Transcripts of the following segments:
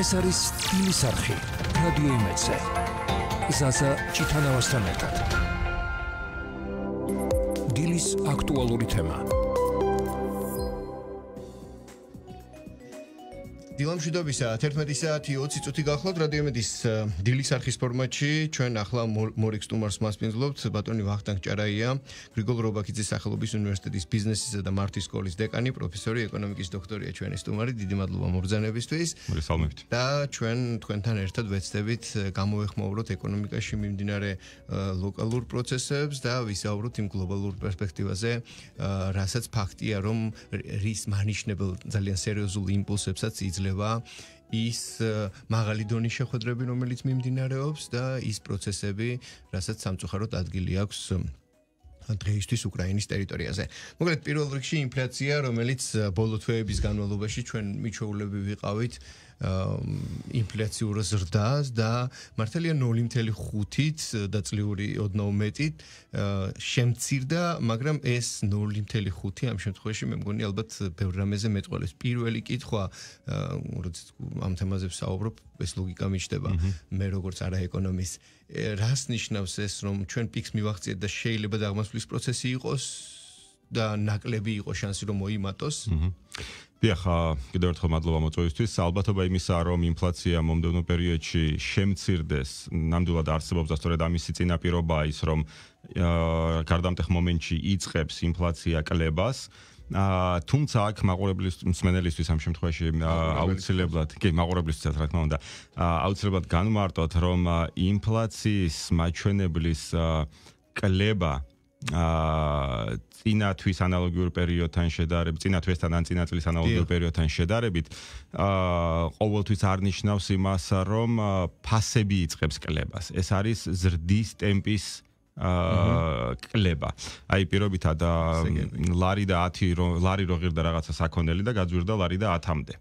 ეს არის თბილისის არქი რადიო იმეცე ზაზა ჩიტანავასთან ერთად დილის აქტუალური თემაა დილამშვიდობისა 11 საათი 20 წუთი გახლავთ რადიო მედის დილის არქის ფორმატში ჩვენ ახლა მორიქს ტუმარს მასპინძლობთ ბატონი ვახტანგ ჭარაია გრიგოლ რობაკიძის სახელობის უნივერსიტეტის ბიზნესისა და მართვის სკოლის დეკანი პროფესორი ეკონომიკის დოქტორია ჩვენი სტუმარი დიდი მადლობა მოგზანებისთვის მოგესალმებით და ჩვენ თქვენთან ერთად ვეცდებით გამოვეხმაუროთ ეკონომიკაში მიმდინარე ლოკალურ პროცესებს და ვისაუბროთ იმ გლობალურ პერსპექტივაზე რასაც ფაქტია რომ რის მანიშნებელ ძალიან სერიოზულ იმპულსებსაც იძლევა შეიძლება ის მაღალი დონის შეხვედრები რომელიც მიმდინარეობს და ის პროცესები რასაც სამწუხაროდ ადგილი აქვს დღეისთვის უკრაინის ტერიტორიაზე. მოგეთ პირველ რიგში ინფლაცია რომელიც ბოლო თვეების განმავლობაში ჩვენ მიჩოულები ვიყავით ინფლაციურ ზრდას და მართალია 0.5-ით და წლიური ოდნავ მეტით შემცირდა, მაგრამ ეს 0.5 ამ შემთხვევაში მე მგონი ალბათ ბევრ რამეზე მეტყოლეს. პირველი კითხვა, როგორც ამ თემაზე საუბრობ, ეს ლოგიკა მიჩნდება მე როგორც არაეკონომის რას ნიშნავს ეს რომ ჩვენ პიქს მივაღწიეთ და შეიძლება დაღმასვლის პროცესი იყოს და ნაკლები იყო შანსი რომ მოიმატოს. დიახ, ახლა კიდევ ერთხელ მადლობა მოწვევისთვის. ალბათობა იმისაა, რომ ინფლაცია მომდევნო პერიოდში შემცირდეს. ნამდვილად არსებობს და სწორედ ამისი წინაპირობაა ის, რომ აა გარდამტეხ მომენტში იწખებს ინფლაცია კლებას. აა თუმცა აქ მაყურებლის მსმენელისთვის ამ შემთხვევაში აუცილებლად, კი, მაყურებლისთვის რა თქმა უნდა, აუცილებლად განმარტოთ, რომ ინფლაციის მაჩვენებლის კლება აა წინა თვის ანალოგიურ პერიოდთან შედარებით, წინა თვესთან ან წინა წლის ანალოგიურ პერიოდთან შედარებით, აა ყოველთვის არნიშნავს იმას, რომ ფასები იწყებს კლებას. ეს არის ზრდის ტემპის აა კლება. აი პირობით ადა ლარი და 10 რომ ლარი რო ღირდა რაღაცა საქონელი და გაძვირდა ლარი და 10-მდე.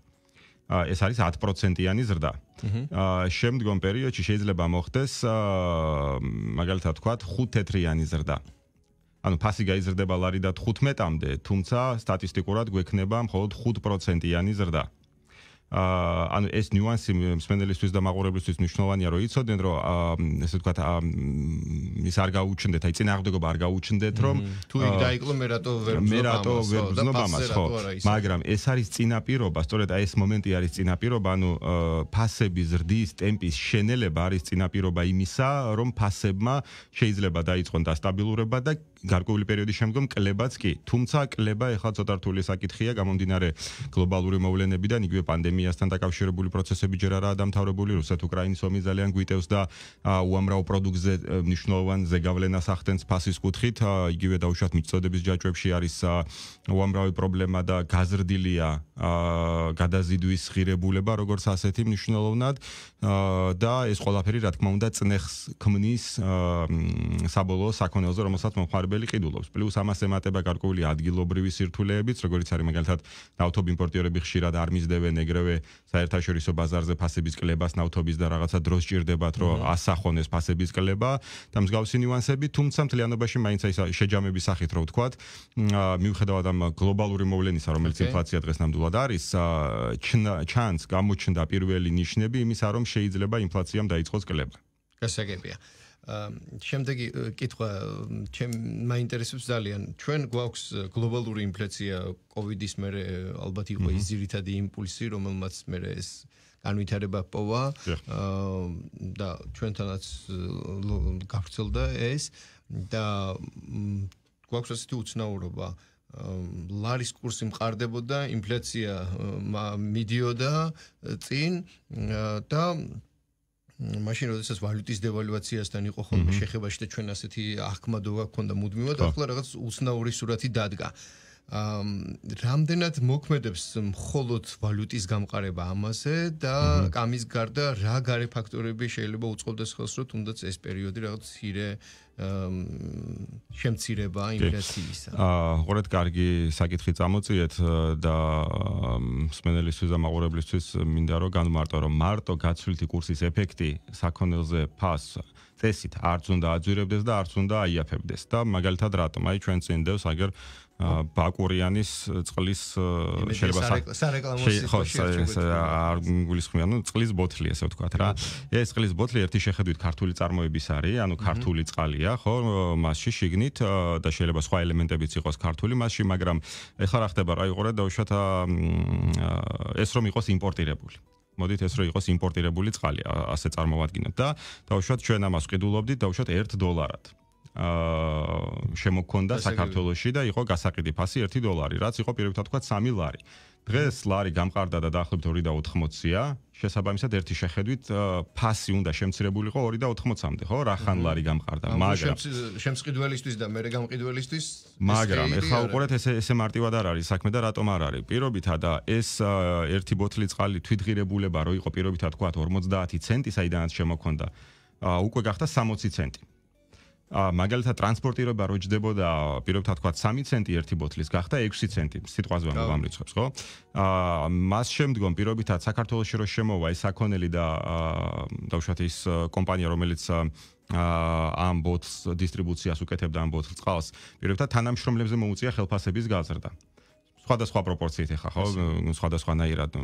აა ეს არის 10%-იანი ზრდა. აა შემდგომ პერიოდში შეიძლება მოხდეს აა მაგალითად თქვა 5-თეთრიანი ზრდა. ანუ ფასი გაიზრდება ლარიდან 15-ამდე, თუმცა სტატისტიკურად გვექნება მხოლოდ 5%-იანი ზრდა. ანუ ეს ნიუანსი მსმენელისთვის და მაყურებლისთვის მნიშვნელოვანია რომ იცოდნენ რომ ესე ვთქვათ ის არ გაუჩნდეთ აი წინააღმდეგობა არ გაუჩნდეთ რომ თუ იქ დაიკლო მე რატო ვერ მზობა მას მე რატო ვერ მზობა მას ხო მაგრამ ეს არის წინაპირობა სწორედ აი ეს მომენტი არის წინაპირობა ანუ ფასები ზრდის ტემპის შენელება არის წინაპირობა იმისა რომ ფასებმა შეიძლება დაიწყონ და სტაბილურობა და გარკვეული პერიოდის შემდგომ კლებაც კი თუმცა კლება ეხლა ცოტა რთული საკითხია გამონდინარე გლობალური მოვლენებიდან იგივე პანდემია პანდემიასთან დაკავშირებული პროცესები ჯერ არაა დამთავრებული. რუსეთ-უკრაინის ომი ძალიან გვიტევს და უამრავ პროდუქტზე მნიშვნელოვან ზეგავლენას ახდენს ფასის კუთხით. იგივე დაუშვათ მიწოდების ჯაჭვებში არის უამრავი პრობლემა და გაზრდილია გადაზიდვის ღირებულება, როგორც ასეთი მნიშვნელოვნად და ეს ყველაფერი რა თქმა უნდა წნეხს ქმნის საბოლოო საქონელზე, რომელსაც მომხარებელი ყიდულობს. პლუს ამას ემატება გარკვეული ადგილობრივი სირთულეებიც, როგორც არის მაგალითად ნავთობიმპორტიორები ხშირად არ მისდევენ ეგრევე ასევე საერთაშორისო ბაზარზე ფასების კლებას ნავთობის და რაღაცა დროს ჭირდებათ რომ ასახონეს ფასების კლება და მსგავსი ნიუანსები თუმცა მთლიანობაში მაინც აი შეჯამების სახით რომ ვთქვათ მიუხედავად ამ გლობალური მოვლენისა რომელიც ინფლაცია დღეს ნამდვილად არის ჩანს გამოჩნდა პირველი ნიშნები იმისა რომ შეიძლება ინფლაციამ დაიწყოს კლება გასაგებია შემდეგი კითხვა ჩემ მაინტერესებს ძალიან ჩვენ გვაქვს გლობალური ინფლაცია კოვიდის მერე ალბათ იყო ის ძირითადი იმპულსი რომელმაც მერე ეს განვითარება პოვა და ჩვენთანაც გავრცელდა ეს და გვაქვს ასეთი უცნაურობა ლარის კურსი მყარდებოდა ინფლაცია მიდიოდა წინ და машин, როდესაც ვალუტის დევალუაციასთან იყო ხოლმე შეხებაში და ჩვენ ასეთი აღკმადობა გქონდა მუდმივად, ახლა რაღაც უცნაური სურათი დადგა. ამ რამდენად მოქმედებს მხოლოდ ვალუტის გამყარება ამაზე და ამის გარდა რა გარე ფაქტორები შეიძლება უწყობდეს ხელს რომ თუნდაც ეს პერიოდი რაღაც ცირე შემცირება ინფლაციისა. აა, ყოველთ კარგი საკითხი წამოწიეთ და მსმენელისთვის და მაყურებლისთვის მინდა რომ განმარტო რომ მარტო გაცვლითი კურსის ეფექტი საქონელზე ფას წესით არც უნდა აძვირებდეს და არც უნდა აიაფებდეს და მაგალითად რატომ აი ჩვენ წინ დევს აგერ ბაკურიანის წყლის შერბას სარეკლამო სისტემაში ხო ეს არ გულისხმიან ანუ წყლის ბოთლი ესე ვთქვათ რა ეს წყლის ბოთლი ერთი შეხედვით ქართული წარმოების არის ანუ ქართული წყალია ხო მასში შიგნით და შეიძლება სხვა ელემენტებიც იყოს ქართული მასში მაგრამ ეხლა რა ხდება რა იყურეთ და უშოთ ეს რომ იყოს იმპორტირებული მოდით ეს რო იყოს იმპორტირებული წყალი ასე წარმოვადგინოთ და დაუშვათ ჩვენ ამას ყიდულობდით დაუშვათ 1 დოლარად აა შემოქონდა საქართველოსში და იყო გასაყიდი ფასი 1 დოლარი, რაც იყო პირიქით თქვა 3 ლარი. დღეს ლარი გამყარდა და დაახლოებით 2.80-ია. შესაბამისად ერთი შეხედვით ფასი უნდა შემცირებულიყო 2.80-მდე, ხო? რახან ლარი გამყარდა, მაგრამ შემცირდველისთვის და მერე გამყიდველისთვის მაგრამ ეხლა უყურეთ ეს ესე მარტივად არ არის საქმე და რატომ არ არის? პირობითა და ეს ერთი ბოთლი წყალი თვითღირებულება რო იყო პირობითა თქვათ 50 ცენტი, საიდანაც შემოქონდა. უკვე გახდა 60 ცენტი. მაგალითად ტრანსპორტირება რო ჯდებოდა პირობთა თქვა 3 ცენტი ერთი ბოთლის გახდა 6 ცენტი სიტყვაზე ამ გამრიცხებს ხო აა მას შემდგომ პირობითაც საქართველოსში რო შემოვა ეს აკონელი და დავშათ ის კომპანია რომელიც აა ამ ბოთლს დისტრიბუციას უკეთებდა ამ ბოთლს წყალს პირობთა თანამშრომლებზე მოუწია ხელფასების გაზრდა სხვადასხვა პროპორციით ახლა ხო სხვადასხვანაირად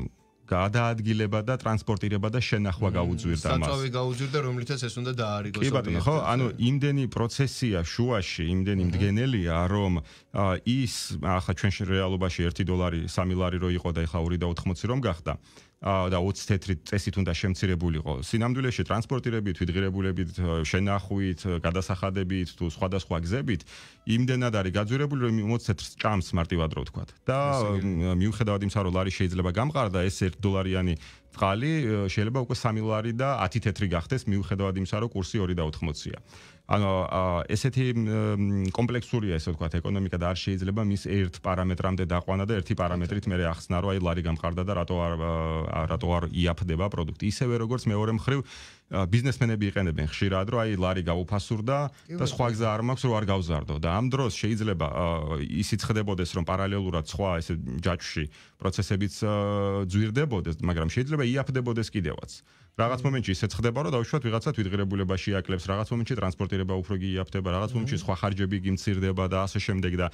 გადაადგილება და ტრანსპორტირება და შენახვა გაუძვირდა მას. საწავი გაუძვირდა, რომლითაც ეს უნდა დაარიგოს. კი ბატონო, ხო, ანუ იმდენი პროცესია შუაში, იმდენი მდგენელია, რომ ის ახლა ჩვენში რეალობაში 1 დოლარი 3 ლარი რო იყო და ეხა 2 და 80 რომ გახდა. და 20 თეთრი წესით უნდა შემცირებულიყო. სინამდვილეში ტრანსპორტირებით, ვიდღირებულებით, შენახვით, გადასახადებით თუ სხვადასხვა გზებით იმდენად არის გაძვირებული, რომ 20 თეთრს ჭამს მარტივად რო თქვა. და მიუხედავად იმისა, რომ ლარი შეიძლება გამყარდა ეს 1 დოლარიანი წყალი შეიძლება უკვე 3 ლარი და 10 თეთრი გახდეს მიუხედავად იმისა, რომ კურსი 2.80-ია. ანუ ესეთი კომპლექსურია ესე ვთქვათ ეკონომიკა და არ შეიძლება მის ერთ პარამეტრამდე დაყვანა და ერთი პარამეტრით მე ახსნა რომ აი ლარი გამყარდა და რატო არ რატო არ იაფდება პროდუქტი ისევე როგორც მეორე მხრივ ბიზნესმენები იყენებენ ხშირად, რომ აი ლარი გაუფასურდა და სხვა გზა არ მაქვს, რომ არ გავზარდო და ამ დროს შეიძლება ისიც ხდებოდეს, რომ პარალელურად სხვა ესე ჯაჭვში პროცესებიც ძვირდებოდეს, მაგრამ შეიძლება იაფდებოდეს კიდევაც. რაღაც მომენტში ესეც ხდება, რომ დაუშვათ ვიღაცა თვითგერებულებაში აკლებს, რაღაც მომენტში ტრანსპორტირება უფრო გიიაფდება, რაღაც მომენტში სხვა ხარჯები გიმცირდება და ასე შემდეგ და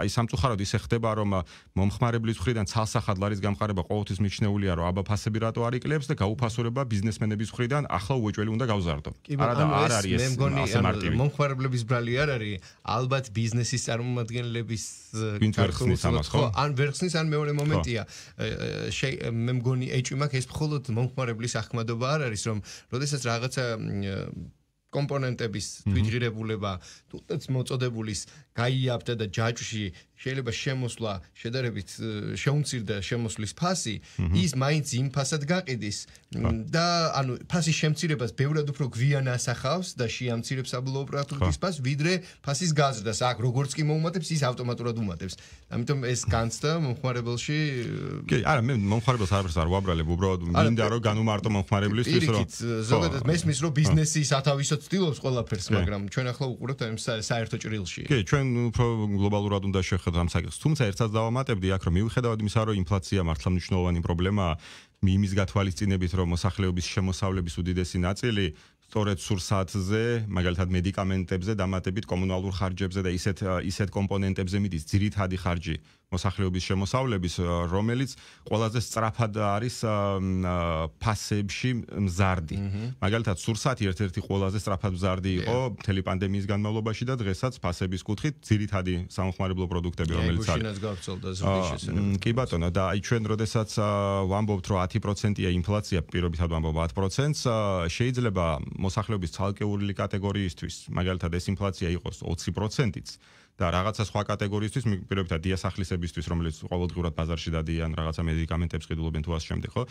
აი სამწუხაროდ ისე ხდება, რომ მომხმარებლის მხრიდან ცალსახად ლარის გამყარება ყოველთვის მიჩნეულია, რომ აბაფასები რატო არ იკლებს და გაუფასურება ბიზნესმენების მხრიდან ახლა უეჭველი უნდა გავზარდო. არა და არ არის ეს მე მგონი მომხმარებლების ბრალი არ არის, ალბათ ბიზნესის წარმომადგენლების ვინცერხნის ამას ხო? ან ვერხნის ან მეორე მომენტია. მე მგონი ეჭვმაქ ეს მხოლოდ მომხმარებლის ახმადობა არ არის, რომ შესაძლოა რაღაცა კომპონენტების თვითღირებულება თუნდაც მოწოდებულის გაიაბდა და ჯაჭვში შეიძლება შემოსვლა შედარებით э, შეუმცირდა შემოსვლის ფასი ის მაინც იმ ფასად გაყიდის და ანუ ფასის შემცირებას ბევრად უფრო გვიან ასახავს და შეამცირებს აბლო ოპერატორის ფასს ვიდრე ფასის გაზრდას აქ როგორც კი მოუმატებს ის ავტომატურად უმატებს ამიტომ ეს განცდა მომხმარებელში э, კი არა მე მომხმარებელს არაფერს არ ვაბრალებ უბრალოდ მინდა რომ განუმარტო მომხმარებლის ის რომ ზოგადად მესმის რომ ბიზნესი სათავისო ცდილობს ყველაფერს მაგრამ ჩვენ ახლა უყურებთ ამ საერთო ჭრილში კი ჩვენ უფრო გლობალურად უნდა შეხ ვფიქრობ ამ საკითხს. თუმცა ერთად დავამატებდი აქ რომ მივხედავთ იმისა რომ ინფლაცია მართლა მნიშვნელოვანი პრობლემაა იმის გათვალისწინებით რომ მოსახლეობის შემოსავლების უდიდესი ნაწილი სწორედ სურსათზე, მაგალითად მედიკამენტებზე, დამატებით კომუნალურ ხარჯებზე და ისეთ ისეთ კომპონენტებზე მიდის ძირითადი ხარჯი მოსახლეობის შემოსავლების რომელიც ყველაზე სწრაფად არის ფასებში მზარდი. მაგალითად, სურსათი ერთ-ერთი ყველაზე სწრაფად მზარდი იყო მთელი პანდემიის განმავლობაში და დღესაც ფასების კუთხით ძირითადი სამომხმარებლო პროდუქტები რომელიც არის. კი ბატონო, და აი ჩვენ როდესაც ვამბობთ, რომ 10%-ია ინფლაცია, პირობითად ვამბობ 10%-ს, შეიძლება მოსახლეობის ცალკეული კატეგორიისთვის, მაგალითად, ეს ინფლაცია იყოს 20%-იც. და რაღაცა სხვა კატეგორიისთვის, პირობითა დიასახლისებისთვის, რომელიც ყოველდღურად ბაზარში დადიან, რაღაცა მედიკამენტებს ყიდულობენ თუ ასე შემდეგ, ხო?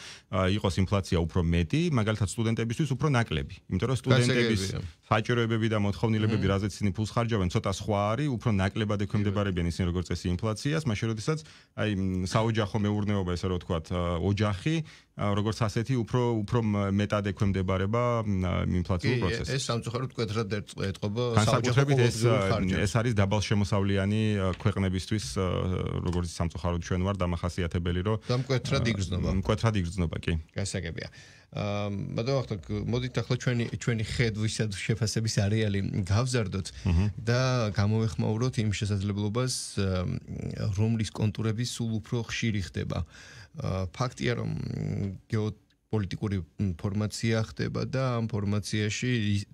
იყოს ინფლაცია უფრო მეტი, მაგალითად სტუდენტებისთვის უფრო ნაკლები, იმიტომ რომ სტუდენტების საჭიროებები და მოთხოვნილები, რაზეც ისინი ფულს ხარჯავენ, ცოტა სხვა არის, უფრო ნაკლებად ექვემდებარებიან ისინი როგორც წესი ინფლაციას, მაშინ როდესაც აი საოჯახო მეურნეობა, ესე რომ ვთქვათ, ოჯახი როგორც ასეთი უფრო უფრო მეტად ექვემდებარება ინფლაციურ პროცესს. ეს სამწუხაროდ კეთრად ერთყობა სამწუხაროდ ეს ეს არის დაბალშემოსავლიანი ქვეყნებისთვის როგორც სამწუხაროდ ჩვენ ვარ დამახასიათებელი რომ დამკვეთრად იგრძნობა. მკვეთრად იგრძნობა, კი. გასაგებია. აა მაგრამ ახლა მოდით ახლა ჩვენი ჩვენი ხედვის შეფასების არეალი გავზარდოთ და გამოვეხმაუროთ იმ შესაძლებლობას რომლის კონტურები სულ უფრო ხშირი ხდება. აა ფაქტია რომ გეოპოლიტიკური ფორმაცია ხდება და ამ ფორმაციაში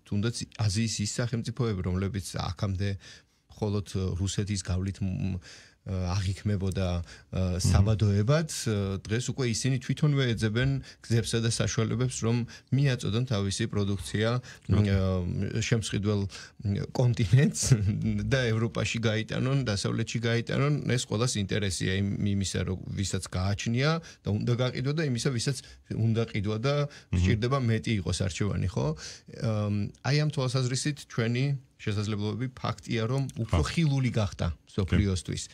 თუნდაც აზიის ის სახელმწიფოები რომლებიც აქამდე მხოლოდ რუსეთის გავლით აღიქმებოდა საბადოებად დღეს უკვე ისინი თვითონვე ეძებენ გზებსა და საშუალებებს რომ მიაწოდონ თავისი პროდუქცია შემსყიდველ კონტინენტს და ევროპაში გაიტანონ დასავლეთში გაიტანონ ეს ყოველას ინტერესია იმისა რომ ვისაც გააჩნია და უნდა გაყიდო და იმისა ვისაც უნდა ყიდვა და სჭირდება მეტი იყოს არჩევანი ხო აი ამ თვალსაზრისით ჩვენი შესაძლებლობები ფაქტია რომ უფრო ხილული გახდა სოფლიოსთვის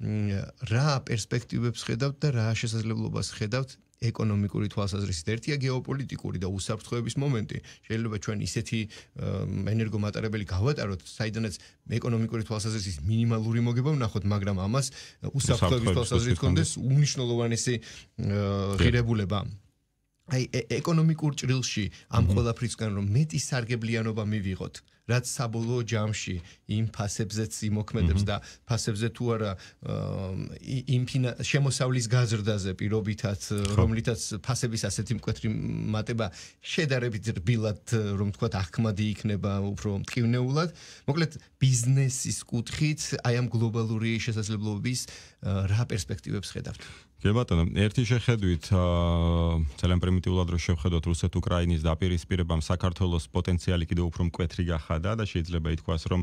რა პერსპექტივებს ხედავთ და რა შესაძლებლობას ხედავთ ეკონომიკური თვალსაზრისით ერთია გეოპოლიტიკური და უსაფრთხოების მომენტი. შეიძლება ჩვენ ისეთი ენერგომატარებელი გავატაროთ, საიდანაც ეკონომიკური თვალსაზრისით მინიმალური მოგება ვნახოთ, მაგრამ ამას უსაფრთხოების თვალსაზრისით კონდეს უნიშნელოვანესი ღირებულება. აი ეკონომიკურ ჭრილში ამ ყველაფრისგან რომ მეტი სარგებლიანობა მივიღოთ რაც საბოლოო ჯამში იმ ფასებზეც იმოქმედებს და ფასებზე თუ არა იმ შემოსავლის გაზრდაზე პირობითად რომლითაც ფასების ასეთი მკვეთრი მატება შედარებით რბილად რომ თქვა ახმადი იქნება უფრო მტკივნეულად მოკლედ ბიზნესის კუთხით აი ამ გლობალური შესაძლებლობების რა პერსპექტივებს ხედავთ კი ბატონო, ერთი შეხედვით ძალიან პრიმიტიულად რო შევხედოთ რუსეთ-უკრაინის დაპირისპირებამ საქართველოს პოტენციალი კიდევ უფრო მკვეთრი გახადა და შეიძლება ითქვას, რომ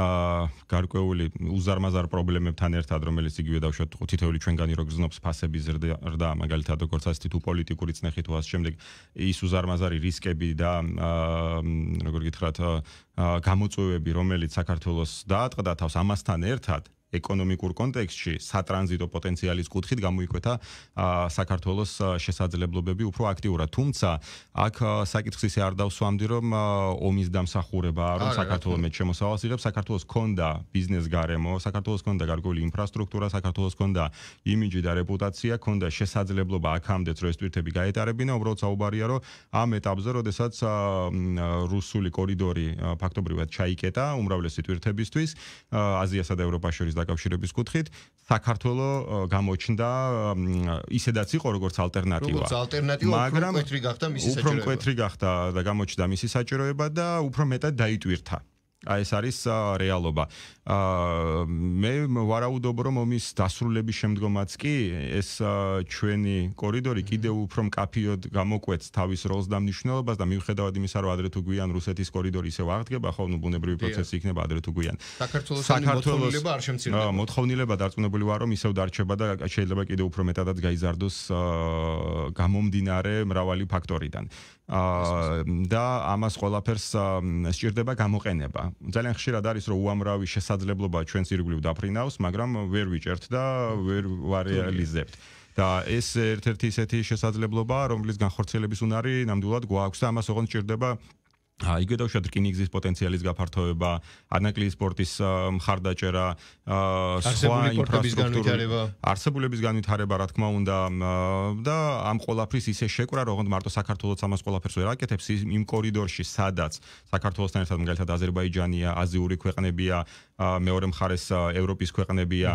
აა გარკვეული უზარმაზარ პრობლემებთან ერთად, რომელიც იგივე დავშოთ თითოეული ჩვენგანი რო გზნობს ფასები ზრდა, მაგალითად, როგორც ასეთი თუ პოლიტიკური წნეხი თუ ასე შემდეგ, ის უზარმაზარი რისკები და აა როგორ გითხრათ, აა გამოწვევები, რომელიც საქართველოს დაატყდა თავს ამასთან ერთად, ეკონომიკურ კონტექსტში სატრანზიტო პოტენციალის კუთხით გამოიკვეთა საქართველოს შესაძლებლობები უფრო აქტიურად. თუმცა, აქ საკითხის არ დავსვამდი, რომ ომის დამსახურება რომ საქართველოს მე შემოსავალს იღებს, საქართველოს ქონდა ბიზნეს გარემო, საქართველოს ქონდა გარკვეული ინფრასტრუქტურა, საქართველოს ქონდა იმიჯი და რეპუტაცია, ქონდა შესაძლებლობა აქამდეც რო ეს პირთები გაეტარებინა, უბრალოდ საუბარია, რომ ამ ეტაპზე, როდესაც რუსული კორიდორი ფაქტობრივად ჩაიკეტა უმრავლესი პირთებისთვის აზიასა და ევროპაში შორის დაკავშირების კუთხით საქართველო გამოჩნდა ისედაც იყო როგორც ალტერნატივა როგორც ალტერნატივა უფრო მკვეთრი გახდა მისი საჭიროება უფრო მკვეთრი გახდა და გამოჩნდა მისი საჭიროება და უფრო მეტად დაიტვირთა აი ეს არის რეალობა. აა მე ვარაუდობ რომ ომის დასრულების შემდგომაც კი ეს ჩვენი კორიდორი კიდევ უფრო მკაფიოდ გამოკვეთს თავის როლს და მნიშვნელობას და მიუხედავად იმისა რომ ადრე თუ გვიან რუსეთის კორიდორი ისევ აღდგება ხო ნუ ბუნებრივი პროცესი იქნება ადრე თუ გვიან. საქართველოს მოთხოვნილება არ შემცირდება. აა მოთხოვნილება დარწმუნებული ვარ რომ ისევ დარჩება და შეიძლება კიდევ უფრო მეტადაც გაიზარდოს აა გამომდინარე მრავალი ფაქტორიდან. აა და ამას ყველაფერს სჭირდება გამოყენება. ძალიან ხშირად არის რომ უამრავი შესაძლებლობა ჩვენს ირგვლივ დაფრინავს, მაგრამ ვერ ვიჭერთ და ვერ ვარეალიზებთ. და ეს ერთ-ერთი ისეთი შესაძლებლობაა, რომლის განხორციელების უნარი ნამდვილად გვაქვს და ამას ოღონდ სჭირდება ა იგედავშოთ რკინიგზის პოტენციალის გაფართოება, ანაკლიის პორტის მხარდაჭერა, სხვა ინფრასტრუქტურის განვითარება, არსებულების განვითარება, რა თქმა უნდა, და ამ ყველაფრის ისე შეკრა, როგორც მარტო საქართველოს ამას ყველაფერს ვერ აკეთებს იმ კორიდორში, სადაც საქართველოსთან ერთად მაგალითად აზერბაიჯანია, აზიური ქვეყნებია, მეორე მხარეს ევროპის ქვეყნებია,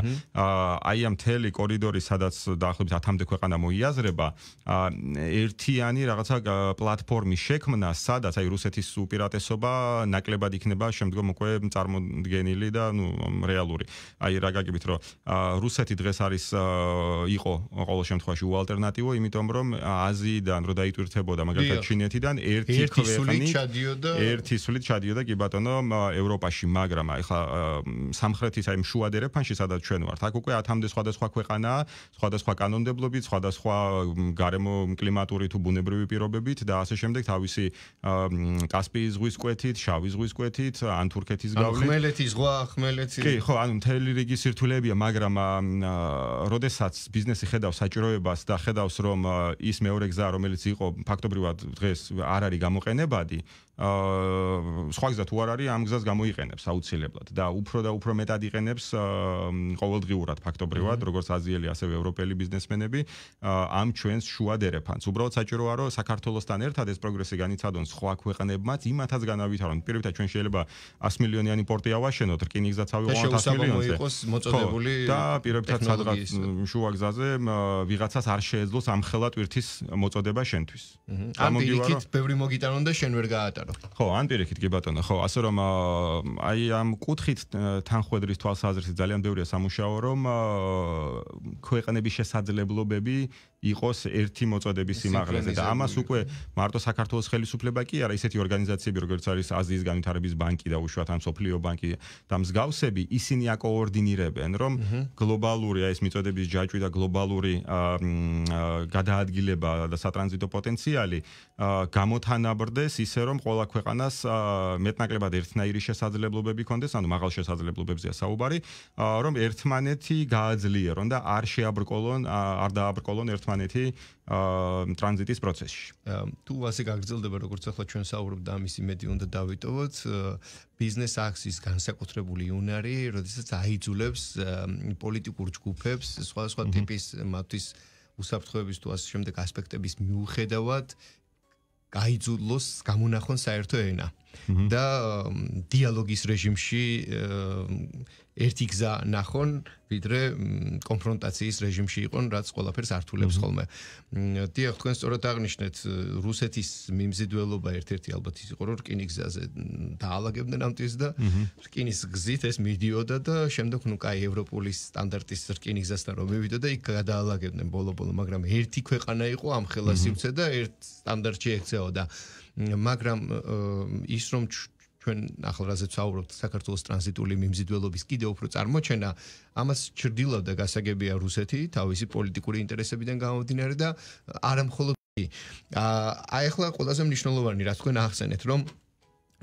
აი ამ თელი კორიდორი, სადაც დაახლოებით 10-მდე ქვეყანა მოიაზრება, ერთიანი რაღაცა პლატფორმის შექმნა, სადაც აი რუსეთის უპირატესობა ნაკლებად იქნება შემდგომ უკვე წარმოდგენილი და ნუ რეალური. აი რა გაგებით რომ რუსეთი დღეს არის იყო ყოველ შემთხვევაში უალტერნატივო, იმიტომ რომ აზიიდან რო დაიტვირთებოდა მაგალითად ჩინეთიდან ერთი ქვეყანა ჩადიოდა ერთი სულით ჩადიოდა კი ბატონო ევროპაში, მაგრამ ახლა სამხრეთის აი შუადერეფანში სადაც ჩვენ ვართ, აქ უკვე 10-მდე სხვადასხვა ქვეყანა, სხვადასხვა კანონმდებლობით, სხვადასხვა გარემო კლიმატური თუ ბუნებრივი პირობებით და ასე შემდეგ თავისი კა კასპიის ზღვის კვეთით, შავი ზღვის კვეთით, ან თურქეთის გავლით. ხმელეთის ზღვა, ხმელეთის. კი, ხო, ანუ მთელი რიგი სირთულეებია, მაგრამ როდესაც ბიზნესი ხედავს საჭიროებას და ხედავს, რომ ის მეორე გზა, რომელიც იყო ფაქტობრივად დღეს არ არის გამოყენებადი, აა სხვა გზა თუ არ არის ამ გზას გამოიყენებს აუცილებლად და უფრო და უფრო მეტად იყენებს ყოველდღიურად ფაქტობრივად როგორც აზიელი ასევე ევროპელი ბიზნესმენები ამ ჩვენს შუადერეფანს უბრალოდ საჭიროა რომ საქართველოსთან ერთად ეს პროგრესი განიცადონ სხვა ქვეყნებმაც იმათაც განავითარონ პირიქით ჩვენ შეიძლება 100 მილიონიანი პორტი ავაშენოთ რკინიგზაც ავიღოთ 100 მილიონზე და შეიძლება მოიყოს მოწოდებული და პირიქით სადღაც შუა გზაზე ვიღაცას არ შეეძლოს ამხელა ტვირთის მოწოდება შენთვის ამ პირიქით ბევრი მოგიტანონ და შენ ვერ გაატარ რო. ხო, ანპირიქით კი ბატონო. ხო, ასე რომ აი ამ კუთხით თანხwebdriver-ის თვალსაზრისით ძალიან ბევრია სამუშაო რომ ქვეყნების შესაძლებლობები იყოს ერთი მოწოდების სიმაღლეზე და ამას უკვე მარტო საქართველოს ხელისუფლება კი არა ისეთი ორგანიზაციები როგორც არის აზიის განვითარების ბანკი და უშუალოდ ან სოფლიო ბანკი და მსგავსები ისინი აკოორდინირებენ რომ გლობალური აი ეს მიწოდების ჯაჭვი და გლობალური გადაადგილება და სატრანზიტო პოტენციალი გამოთანაბრდეს ისე რომ ყველა ქვეყანას მეტნაკლებად ერთნაირი შესაძლებლობები ქონდეს ანუ მაღალ შესაძლებლობებზია საუბარი რომ ერთმანეთი გააძლიერონ და არ შეაბრკოლონ არ დააბრკოლონ ერთმანეთს ესპანეთი ტრანზიტის პროცესში. თუ ასე გაგრძელდება როგორც ახლა ჩვენ საუბრობთ ამის იმედი უნდა დავიტოვოთ ბიზნეს აქციის განსაკუთრებული იუნარი, როდესაც აიძულებს პოლიტიკურ ჯგუფებს სხვადასხვა ტიპის მათთვის უსაფრთხოების თუ ასე შემდეგ ასპექტების მიუხედავად გაიძულოს გამონახონ საერთო ენა. და დიალოგის რეჟიმში ერთი გზა ნახონ, ვიდრე კონფრონტაციის რეჟიმში იყონ, რაც ყველაფერს ართულებს ხოლმე. დიახ, თქვენ სწორად აღნიშნეთ, რუსეთის მიმზიდველობა ერთ-ერთი ალბათ ის იყო, რომ რკინის გზაზე დაალაგებდნენ ამ ტის და რკინის გზით ეს მიდიოდა და შემდეგ ნუ კაი ევროპული სტანდარტის რკინის გზასთან რომ მივიდა და იქ გადაალაგებდნენ ბოლო-ბოლო, მაგრამ ერთი ქვეყანა იყო ამ ხელასივცე და ერთ სტანდარტში ექცეოდა. მაგრამ ის რომ ჩვენ ახლა რაზეც საუბრობთ საქართველოს ტრანზიტული მიმზიდველობის კიდე უფრო წარმოჩენა ამას ჩრდილოდა გასაგებია რუსეთი თავისი პოლიტიკური ინტერესებიდან გამომდინარე და არამხოლოდ აი ახლა ყველაზე მნიშვნელოვანი რაც თქვენ ახსენეთ რომ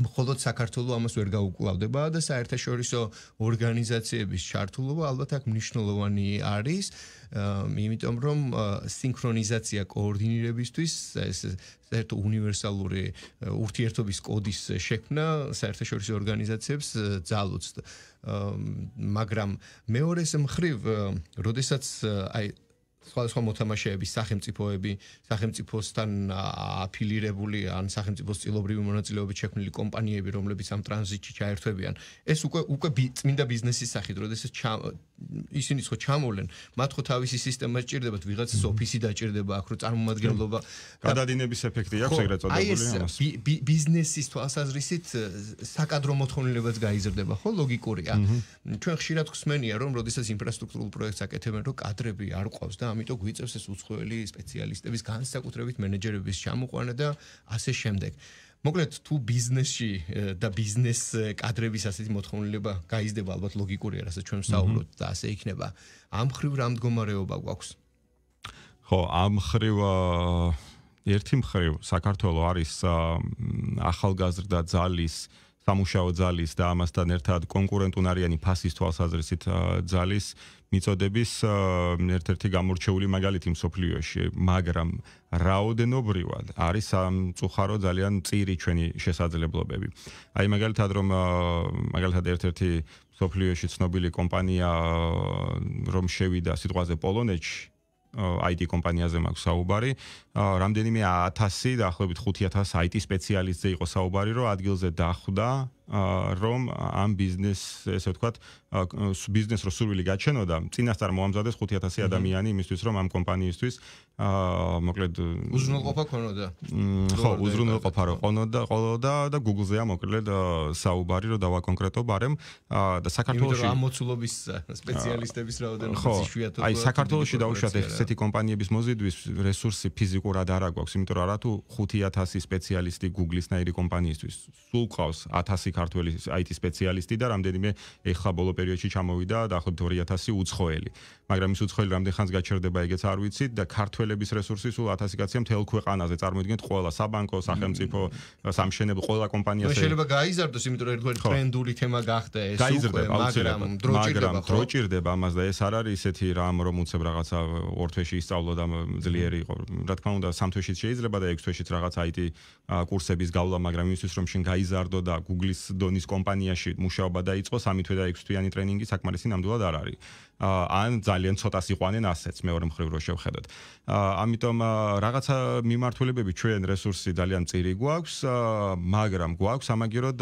მხოლოდ საქართველოს ამას ვერ გაუკლავდება და საერთაშორისო ორგანიზაციების ჩართულობა ალბათ აქ მნიშვნელოვანი არის იმიტომ რომ სინქრონიზაცია კოორდინირებისთვის ეს საერთო უნივერსალური ურთიერთობის კოდის შექმნა საერთაშორისო ორგანიზაციებს ძალუცდ მაგრამ მეორეს მხრივ როდესაც აი სხვადასხვა მოთამაშეების სახელმწიფოები, სახელმწიფოსთან აფილირებული ან სახელმწიფოს წილობრივი მონაწილეობით შექმნილი კომპანიები, რომლებიც ამ ტრანზიტში ჩაერთვებიან, ეს უკვე უკვე წმინდა ბიზნესის სახით, როდესაც ისინიც ხო ჩამოვლენ, მათ ხო თავისი სისტემა ჭირდებათ, ვიღაცის ოფისი დაჭირდება აქ, რო წარმომადგენლობა გადადინების ეფექტი აქვს ეგრეთ წოდებული ამას. აი ეს ბიზნესის თვალსაზრისით საკადრო მოთხოვნილებაც გაიზრდება, ხო ლოგიკურია. ჩვენ ხშირად გვსმენია, რომ როდესაც ინფრასტრუქტურულ პროექტს აკეთებენ, რომ კადრები არ ყავს და ამიტომ გვიწევს ეს უცხოელი სპეციალისტების განსაკუთრებით მენეჯერების ჩამოყვანა და ასე შემდეგ. მოკლედ თუ ბიზნესში და ბიზნეს კადრების ასეთი მოთხოვნილება გაიზრდება ალბათ ლოგიკურია რასაც ჩვენ ვსაუბრობთ და ასე იქნება ამ ხრივ რა მდგომარეობა გვაქვს ხო ამ ხრივ ერთი მხრივ საქართველოს არის ახალგაზრდა ძალის სამუშაო ძალის და ამასთან ერთად კონკურენტუნარიანი ფასის თვალსაზრისით ძალის მიწოდების ერთ-ერთი გამორჩეული მაგალითი მსოფლიოში, მაგრამ რაოდენობრივად არის სამწუხარო ძალიან წირი ჩვენი შესაძლებლობები. აი მაგალითად რომ მაგალითად ერთ-ერთი მსოფლიოში ცნობილი კომპანია რომ შევიდა სიტყვაზე პოლონეთში IT კომპანიაზე მაქვს საუბარი. რამდენიმე 1000 დაახლოებით 5000 IT სპეციალისტზე იყო საუბარი, რომ ადგილზე დახვდა რომ ამ ბიზნეს ესე ვთქვათ ბიზნეს რო სურვილი გაჩენოდა წინასწარ მოამზადეს 5000 ადამიანი იმისთვის რომ ამ კომპანიისთვის აა მოკლედ უზრუნველყოფა ქონოდა ხო უზრუნველყოფა რო ყონოდა ყოლოდა და Google-ზეა მოკლედ საუბარი რო დავა კონკრეტო ბარემ და საქართველოსი იმიტომ რომ ამოცულობის სპეციალისტების რაოდენობა ცუშიათო აი საქართველოსი დაუშვათ ესეთი კომპანიების მოზიდვის რესურსი ფიზიკურად არ აქვს იმიტომ რომ არათუ 5000 სპეციალისტი Google-ის ნაირი კომპანიისთვის სულ ყავს 1000 ქართველი IT სპეციალისტი და რამდენიმე ეხლა ბოლო პერიოდში ჩამოვიდა დაახლოებით 2000 უცხოელი. მაგრამ ის უცხოელი რამდენ ხანს გაჩერდება ეგეც არ ვიცით და ქართველების რესურსი სულ 1000 კაცია მთელ ქვეყანაზე. წარმოიდგინეთ ყველა საბანკო, სახელმწიფო, mm-hmm. სამშენებლო ყველა კომპანია შეიძლება შეიძლება გაიზარდოს, იმიტომ რომ ერთგვარი ტრენდული თემა გახდა ეს უკვე, მაგრამ დროჭირდება ხო? მაგრამ დროჭირდება ამას და ეს არ არის ისეთი რამ რომ უცებ რაღაცა ორ თვეში ისწავლო და ძლიერი იყო. რა თქმა უნდა, სამ თვეში შეიძლება და ექვს თვეში რაღაც IT კურსების გავლა, მაგრამ იმისთვის რომ შენ გაიზარდო და Google-ის დონის კომპანიაში მუშაობა დაიწყო სამი თვე და ექვსთვიანი ტრენინგი საკმარისი ნამდვილად არ არის ან ძალიან ცოტას იყვანენ ასეც მეორე მხრივ რო შევხედოთ. ამიტომ რაღაცა მიმართულებები ჩვენ რესურსი ძალიან წირი გვაქვს, მაგრამ გვაქვს ამაგიროდ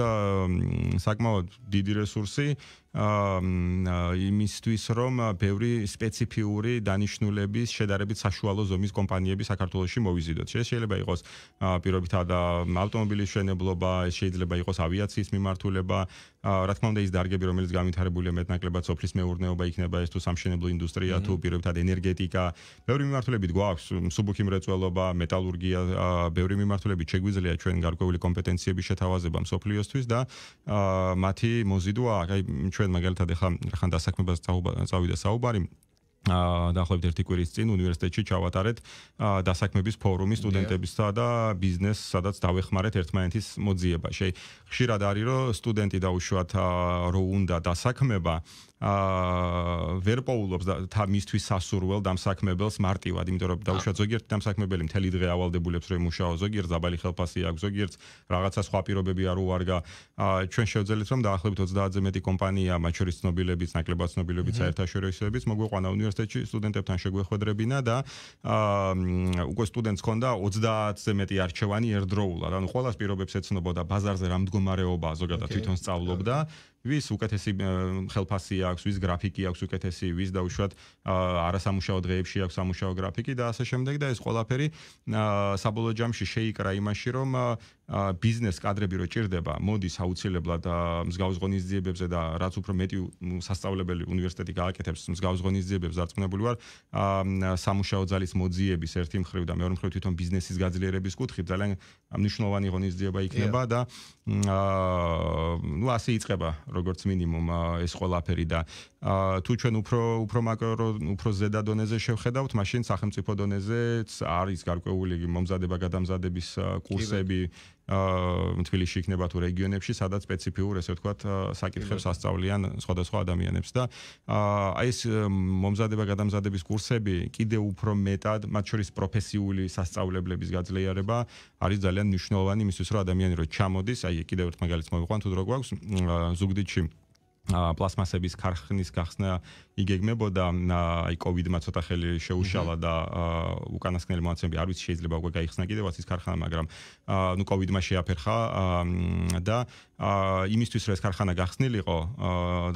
საკმაოდ დიდი რესურსი იმისთვის, რომ ბევრი სპეციფიური დანიშნულების შედარებით საშუალო ზომის კომპანიები საქართველოში მოვიზიდოთ. შეიძლება იყოს პირობითა და ავტომობილის შენებლობა, შეიძლება იყოს ავიაციის მიმართულება, რა თქმა უნდა ის დარგები, რომელიც განვითარებულია მეტნაკლებად სოფლის მეურნეობა იქნება ეს თუ სამშენებლო ინდუსტრია თუ პირობთად ენერგეტიკა ბევრი მიმართულები გვაქვს მსუბუქი მრეწველობა მეტალურგია ბევრი მიმართულები შეგვიძლია ჩვენ გარკვეული კომპეტენციების შეთავაზება მსოფლიოსთვის და მათი მოზიდვა აი ჩვენ მაგალითად ახლა ხან დასაქმებას წავიდა საუბარი აა დაახლოებით ერთი კვირის წინ უნივერსიტეტში ჩავატარეთ აა დასაქმების ფორუმი სტუდენტებისა და ბიზნესს, სადაც დავეხმარეთ ერთმანეთის მოძიებაში. ხშირად არის რომ სტუდენტი დაუშვათ რომ უნდა დასაქმება აა ვერ პაულობს და მისთვის სასურველ დამსაქმებელს მარტივად, იმიტომ რომ დაუშვათ ზოგიერთი დამსაქმებელი მთელი დღე ავალდებულებს რომ იმუშაოს, ზოგიერთ ზაბალი ხელფასი აქვს, ზოგიერთ რაღაცა სხვა პირობები არ უარგა. აა ჩვენ შევძელით რომ დაახლოებით 30-ზე მეტი კომპანია, მათ შორის ცნობილებიც, ნაკლებად ცნობილებიც mm-hmm. საერთაშორისოებიც მოგვეყვანა უნივერსიტეტში უნივერსიტეტში სტუდენტებთან შეგვეხვედრებინა და აა უკვე სტუდენტს ქონდა 30-ზე მეტი არჩევანი ერთდროულად. ანუ ყველა პირობებს ეცნობოდა ბაზარზე რა მდგომარეობა ზოგადად თვითონ სწავლობდა. ვის უკეთესი ხელფასი აქვს, ვის გრაფიკი აქვს უკეთესი, ვის დაუშვათ არასამუშაო დღეებში აქვს სამუშაო გრაფიკი და ასე შემდეგ და ეს ყველაფერი საბოლოო ჯამში შეიკრა იმაში, რომ ბიზნეს კადრები რო ჭირდება, მოდის აუცილებლად მსგავს ღონისძიებებზე და რაც უფრო მეტი სასწავლებელი უნივერსიტეტი გააკეთებს მსგავს ღონისძიებებს დარწმუნებული ვარ, სამუშაო ძალის მოძიების ერთი მხრივ და მეორე მხრივ თვითონ ბიზნესის გაძლიერების კუთხით ძალიან მნიშვნელოვანი ღონისძიება იქნება და ნუ ასე იწება როგორც მინიმუმ ეს ყველაფერი და აა თუ ჩვენ უფრო უფრო მაკრო უფრო ზედა დონეზე შევხედავთ, მაშინ სახელმწიფო დონეზეც არის გარკვეული მომზადება გადამზადების კურსები აა თბილისში იქნება თუ რეგიონებში, სადაც სპეციფიურ ესე ვთქვათ საკითხებს ასწავლიან სხვადასხვა ადამიანებს და აა ეს მომზადება გადამზადების კურსები კიდე უფრო მეტად, მათ შორის პროფესიული სასწავლებლების გაძლიერება არის ძალიან მნიშვნელოვანი იმისთვის, რომ ადამიანი რო ჩამოდის, აი კიდევ ერთ მაგალითს მოვიყვან თუ როგვაქვს ზუგდიდში პლასმასების ქარხნის გახსნა იგეგმებოდა აი კოვიდმა ცოტა ხელი შეუშალა და უკანასკნელი მოაცემები არ ვიცი შეიძლება უკვე გაიხსნა კიდევაც ის ქარხანა მაგრამ ნუ კოვიდმა შეაფერხა და იმისთვის რომ ეს ქარხანა გახსნილიყო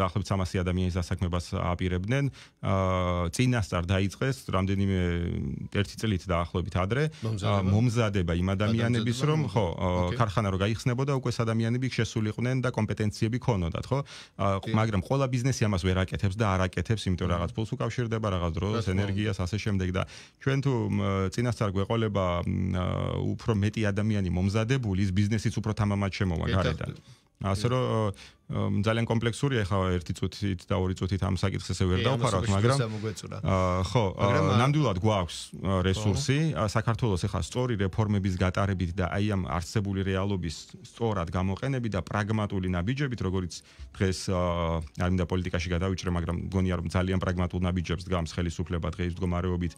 დაახლოებით 300 ადამიანის დასაქმებას აპირებდნენ წინასწარ დაიწყეს რამდენიმე ერთი წელით დაახლოებით ადრე მომზადება იმ ადამიანების რომ ხო ქარხანა რო გაიხსნებოდა უკვე ადამიანები შესულიყვნენ და კომპეტენციები ქონოდათ ხო მაგრამ ყველა ბიზნესი ამას ვერ აკეთებს და არ აკეთებს, იმიტომ რაღაც ფულს უკავშირდება, რაღაც დროს, ენერგიას, ასე შემდეგ და ჩვენ თუ წინასწარ გვეყოლება უფრო მეტი ადამიანი მომზადებული, ის ბიზნესიც უფრო თამამად შემოვა გარედან. ასე რომ ძალიან კომპლექსურია ხა ერთი წუთით და ორი წუთით ამ საკითხს ესე ვერ დავფარავთ მაგრამ აა ხო ნამდვილად გვაქვს რესურსი საქართველოს ხა სწორი რეფორმების გატარებით და აი ამ არსებული რეალობის სწორად გამოყენებით და პრაგმატული ნაბიჯებით როგორც დღეს არ მინდა პოლიტიკაში გადავიჭრე მაგრამ გონია რომ ძალიან პრაგმატულ ნაბიჯებს გამს ხელისუფლება დღეს მდგომარეობით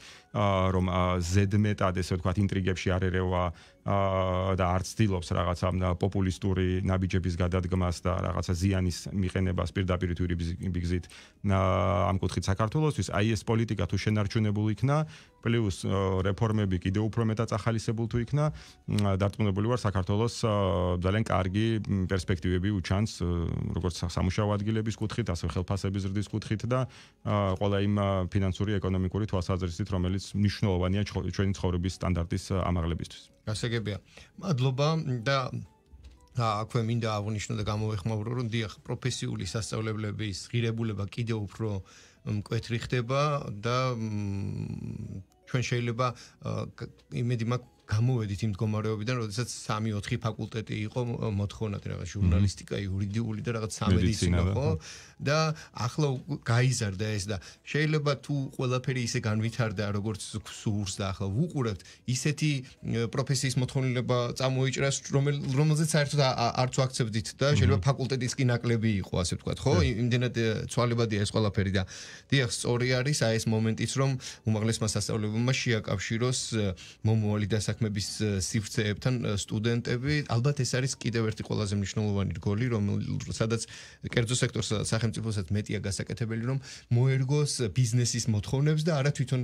რომ ზედმეტად ესე ვთქვათ ინტრიგებში არ ერევა და არ ცდილობს რაღაცა პოპული スト ური ნაბიჯების გადადგმას და რაღაცა ზიანის მიყენებას პირდაპირ თვირიბიგზით ამ კუთხით საქართველოსთვის აი ეს პოლიტიკა თუ შენარჩუნებული იქნა პლუს რეფორმები კიდე უფრო მეტად ახალისებულ თუ იქნა დარწმუნებული ვარ საქართველოს ძალიან კარგი პერსპექტივები უჩანს როგორც სამუშაო ადგილების კუთხით ასევე ხელფასების ზრდის კუთხით და ყველა იმ ფინანსური ეკონომიკური თვალსაზრისით რომელიც მნიშვნელოვანია ჩვენი ცხოვრების სტანდარტის ამაღლებისთვის გასაგებია მადლობა და აქვე მინდა აღნიშნო და გამოვეხმაურო რომ დიახ პროფესიული სასწავლებლების ღირებულება კიდევ უფრო მკვეთრი ხდება და ჩვენ შეიძლება იმედი მაქვს გამოვედით იმ მდგომარეობიდან, როდესაც 3-4 ფაკულტეტი იყო მოთხოვნადი რაღაც ჟურნალისტიკა, იურიდიული და რაღაც სამედიცინო, ხო? და ახლა გაიზარდა ეს და შეიძლება თუ ყველაფერი ისე განვითარდა, როგორც სურს და ახლა ვუყურებთ ისეთი პროფესიის მოთხოვნილება წამოიჭრას, რომელზეც საერთოდ არც ვაქცევდით და შეიძლება ფაკულტეტის კი ნაკლები იყო, ასე ვთქვათ, ხო? იმდენად ცვალებადია ეს ყველაფერი და დიახ, სწორი არის აი ეს მომენტიც, რომ უმაღლესმა სასწავლებლებმა შეაკავშიროს მომავალი და საქმების სივრცეებთან სტუდენტები. ალბათ ეს არის კიდევ ერთი ყველაზე მნიშვნელოვანი რგოლი, რომელიც სადაც კერძო სექტორს სახელმწიფოსაც მეტია გასაკეთებელი, რომ მოერგოს ბიზნესის მოთხოვნებს და არა თვითონ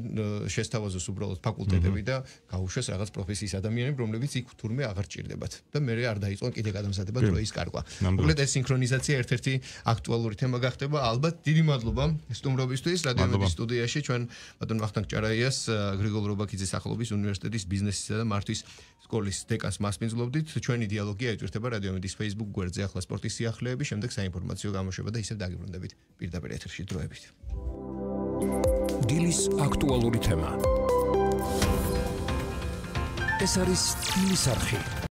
შესთავაზოს უბრალოდ ფაკულტეტები და გაუშვეს რაღაც პროფესიის ადამიანები, რომლებიც იქ თურმე აღარ ჭირდებათ და მე არ დაიწყონ კიდე გადამზადება დროის კარგვა. უბრალოდ ეს სინქრონიზაცია ერთ-ერთი აქტუალური თემა გახდება. ალბათ დიდი მადლობა სტუმრობისთვის, რადიო სტუდიაში ჩვენ ბატონ ვახტანგ ჭარაიას, გრიგოლ რობაკიძის სახელობის უნივერსიტეტის ბიზნესისა და მართვის სკოლის დეკანს მასპინძლობდით. ჩვენი დიალოგი ეწერება რადიო მედის Facebook გვერდზე ახლა სპორტის სიახლეები, შემდეგ საინფორმაციო გამოშვება და ისევ დაგიბრუნდებით პირდაპირ ეთერში დროებით. დილის აქტუალური თემა. ეს არის დილის არქი.